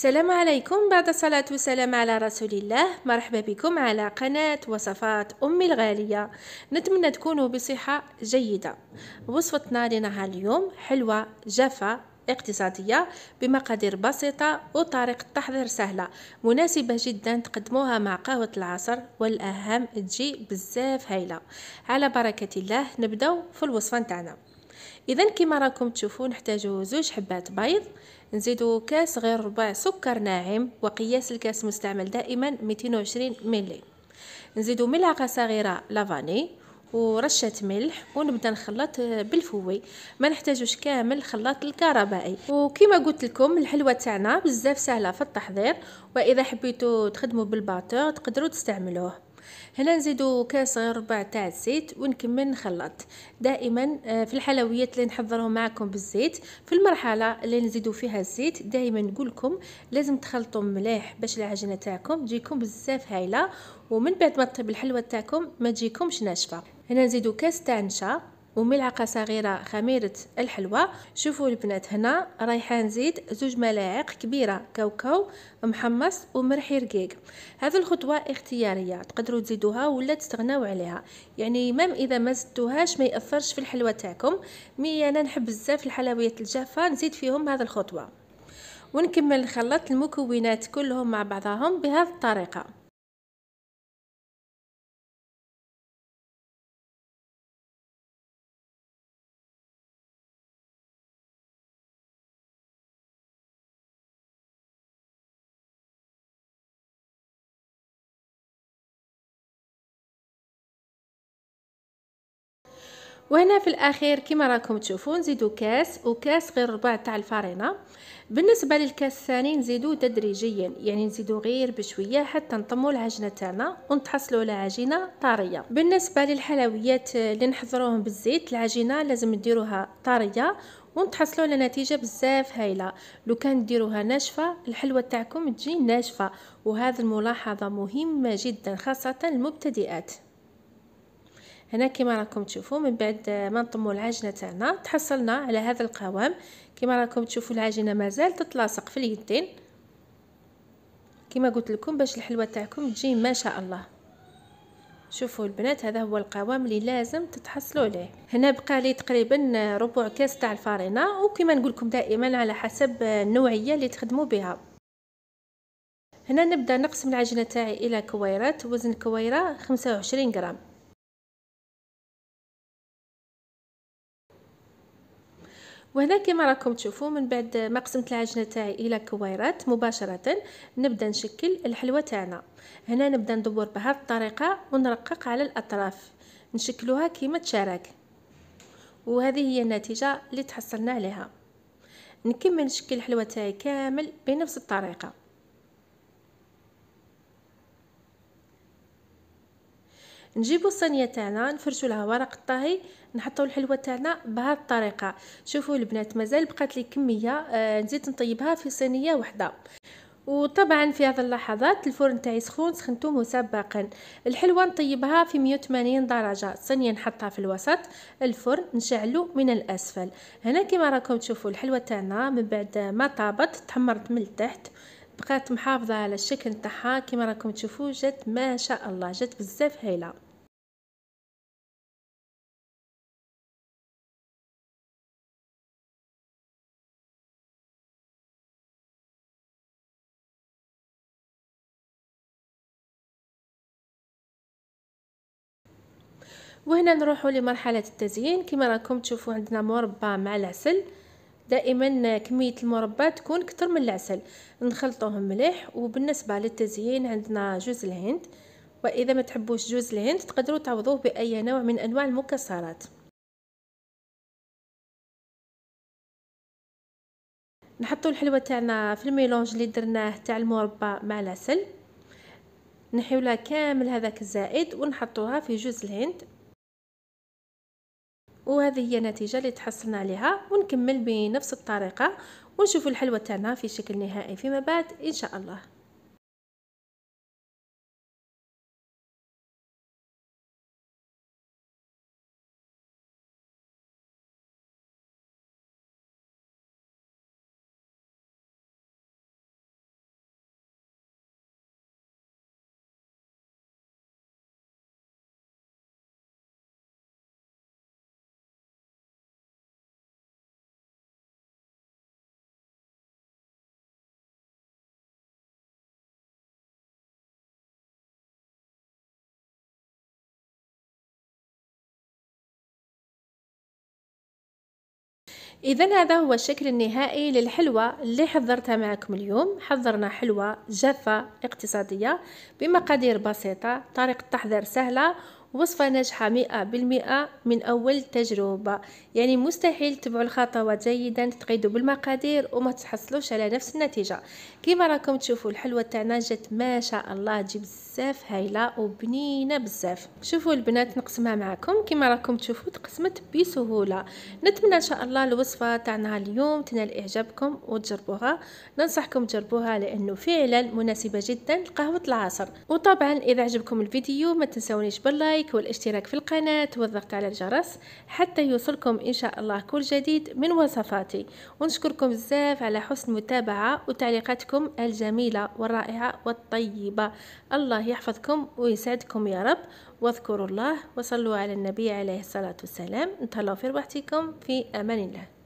السلام عليكم بعد الصلاة والسلام على رسول الله مرحبا بكم على قناة وصفات أمي الغالية نتمنى تكونوا بصحة جيدة وصفتنا لنهار اليوم حلوة جافة اقتصادية بمقادير بسيطة وطريقة تحضير سهلة مناسبة جدا تقدموها مع قهوة العصر والأهم تجي بزاف هايلة على بركة الله نبداو في الوصفة نتاعنا إذا كما راكم تشوفون نحتاجو زوج حبات بيض نزيدو كاس غير ربع سكر ناعم وقياس الكاس مستعمل دائما 220 ملي نزيدو ملعقه صغيره لافاني ورشة ملح ونبدا نخلط بالفوي ما نحتاجوش كامل الخلاط الكهربائي وكما قلت لكم الحلوى تاعنا بزاف سهله في التحضير واذا حبيتو تخدموا بالباتور تقدروا تستعملوه هنا نزيدو كاس غير ربع تاع الزيت ونكمل نخلط دائما آه، في الحلويات اللي نحضرهم معكم بالزيت في المرحله اللي نزيدو فيها الزيت دائما نقول لكم لازم تخلطوا مليح باش العجينه تاعكم تجيكم بزاف هايله ومن بعد ما تطيب الحلوه تاعكم ما تجيكمش ناشفه هنا نزيدو كاس تاع نشا وملعقه صغيره خميره الحلوى شوفوا البنات هنا رايحه نزيد زوج ملاعق كبيره كاوكاو محمص ومرحي رقيق هذه الخطوه اختياريه تقدروا تزيدوها ولا تستغناو عليها يعني مام اذا ما زدتوهاش ما ياثرش في الحلوى تاعكم مي انا نحب بزاف الحلويات الجافه نزيد فيهم هذه الخطوه ونكمل نخلط المكونات كلهم مع بعضهم بهذه الطريقه وهنا في الاخير كما راكم تشوفون نزيدو كاس وكاس غير ربع تاع الفرينه بالنسبه للكاس الثاني نزيدو تدريجيا يعني نزيدو غير بشويه حتى نطمو العجنه تاعنا ونتحصلوا على عجينه طريه بالنسبه للحلويات اللي نحضروهم بالزيت العجينه لازم نديروها طريه ونتحصلوا على نتيجه بزاف هايله لو كان ديروها ناشفه الحلوه تاعكم تجي ناشفه وهذه الملاحظه مهمه جدا خاصه المبتدئات هنا كما راكم تشوفوا من بعد آه، ما نطمو العجنه تاعنا تحصلنا على هذا القوام كما راكم تشوفوا العجينه مازال تتلاصق في اليدين كما قلت لكم باش الحلوه تاعكم تجي ما شاء الله شوفوا البنات هذا هو القوام اللي لازم تتحصلوا عليه هنا بقى لي تقريبا ربع كاس تاع الفارينه وكما نقول لكم دائما على حسب النوعيه اللي تخدموا بها هنا نبدا نقسم العجينه تاعي الى كويرات وزن كويره 25 غرام وهنا كما راكم تشوفوا من بعد ما قسمت العجنه تاعي الى كويرات مباشره نبدا نشكل الحلوه تاعنا هنا نبدا ندور بهذه الطريقه ونرقق على الاطراف نشكلوها كيما تشارك وهذه هي النتيجه اللي تحصلنا عليها نكمل نشكل الحلوه تاعي كامل بنفس الطريقه نجيبو الصينيه تاعنا نفرشو لها ورق الطهي نحطو الحلوه تاعنا بهذه الطريقه شوفوا البنات مازال بقات لي كميه آه نزيد نطيبها في صينيه واحده وطبعا في هذه اللحظات الفرن تاعي سخون سخنته مسبقا الحلوه نطيبها في 180 درجه الصينيه نحطها في الوسط الفرن نشعلو من الاسفل هنا كما راكم تشوفوا الحلوه تاعنا من بعد ما طابت تحمرت من التحت بقات محافظة على الشكل تاعها كما راكم تشوفوا جات ما شاء الله جات بزاف هايله وهنا نروحوا لمرحله التزيين كما راكم تشوفوا عندنا مربى مع العسل دائما كميه المربى تكون كتر من العسل نخلطوهم مليح وبالنسبه للتزيين عندنا جوز الهند واذا ما تحبوش جوز الهند تقدروا تعوضوه باي نوع من انواع المكسرات نحطوا الحلوه تاعنا في الميلونج اللي درناه تاع المربى مع العسل نحيولها كامل هذاك الزائد ونحطوها في جوز الهند وهذه هي النتيجه اللي تحصلنا عليها ونكمل بنفس الطريقه ونشوف الحلوى تاعنا في شكل نهائي فيما بعد ان شاء الله اذا هذا هو الشكل النهائي للحلوى اللي حضرتها معكم اليوم حضرنا حلوى جافه اقتصاديه بمقادير بسيطه طريقه تحضير سهله وصفة ناجحة مئة بالمئة من أول تجربة يعني مستحيل تبعوا الخطوات جيدا تقيدوا بالمقادير وما تحصلوش على نفس النتيجة كما راكم تشوفوا الحلوة تاعنا جات ما شاء الله تجي بزاف هايلة وبنينة بزاف شوفوا البنات نقسمها معكم كما راكم تشوفوا تقسمت بسهولة نتمنى إن شاء الله الوصفة تاعنا اليوم تنال إعجابكم وتجربوها ننصحكم تجربوها لأنه فعلا مناسبة جدا لقهوة العصر وطبعا إذا عجبكم الفيديو ما تنسونيش باللايك اللايك والاشتراك في القناة والضغط على الجرس حتى يوصلكم إن شاء الله كل جديد من وصفاتي ونشكركم بزاف على حسن المتابعة وتعليقاتكم الجميلة والرائعة والطيبة الله يحفظكم ويسعدكم يا رب واذكروا الله وصلوا على النبي عليه الصلاة والسلام انتهلوا في روحتكم في أمان الله